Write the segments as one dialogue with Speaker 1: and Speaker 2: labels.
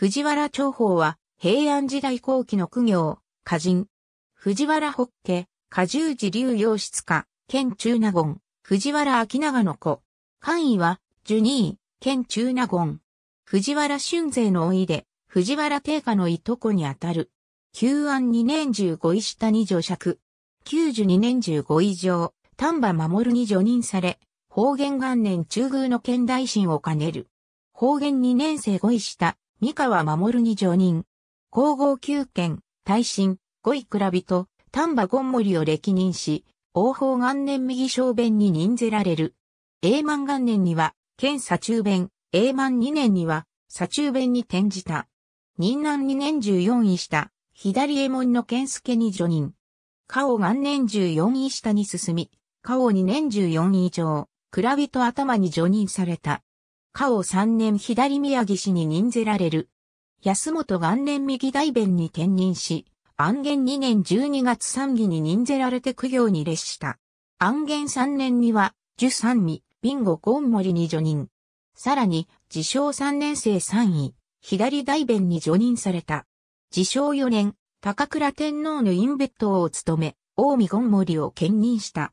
Speaker 1: 藤原長宝は、平安時代後期の苦行、歌人。藤原北家、家十字流洋室家、県中納言、藤原明長の子。官位は、ジュニー、県中納言。藤原春勢のいで、藤原定家のいとこにあたる。旧安二年十五位下に女爵。十二年十五以上、丹波守に助任され、方言元年中宮の県大臣を兼ねる。方言二年生五位下、三河守に上任。皇后宮賢、大臣、五位蔵人、丹波権森を歴任し、王法元年右小弁に任ぜられる。永満元年には、県左中弁、永満二年には、左中弁に転じた。任南二年十四位下、左衛門の健介に助任。加尾元年十四位下に進み、加尾二年十四位上、蔵人頭に助任された。家を3年左宮城市に任ぜられる。安本元年右大弁に転任し、安元2年12月三義に任ぜられて苦行に列した。安元3年には、十三味、ビンゴゴンモリに助任。さらに、自称3年生3位、左大弁に助任された。自称4年、高倉天皇の院別党を務め、近江ゴンモリを兼任した。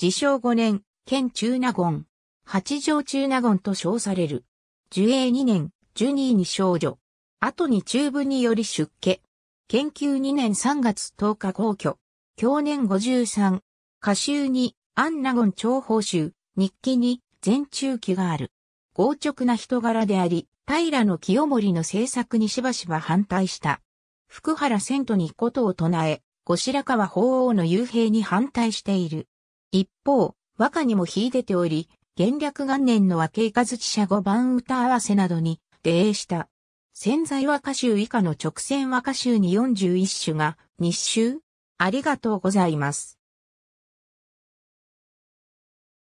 Speaker 1: 自称5年、県中納言、八条中納言と称される。寿永2年、十二ーに少女。後に中部により出家。研究2年3月10日皇居。去年53。歌集に、安納言長報酬。日記に、全中期がある。豪直な人柄であり、平の清盛の政策にしばしば反対した。福原遷都にことを唱え、後白河法皇の幽閉に反対している。一方、和歌にも秀でており、元略元年の和慶数記者五番歌合わせなどに、演した。潜在和歌集以下の直線和歌集に41首が、日集ありがとうございます。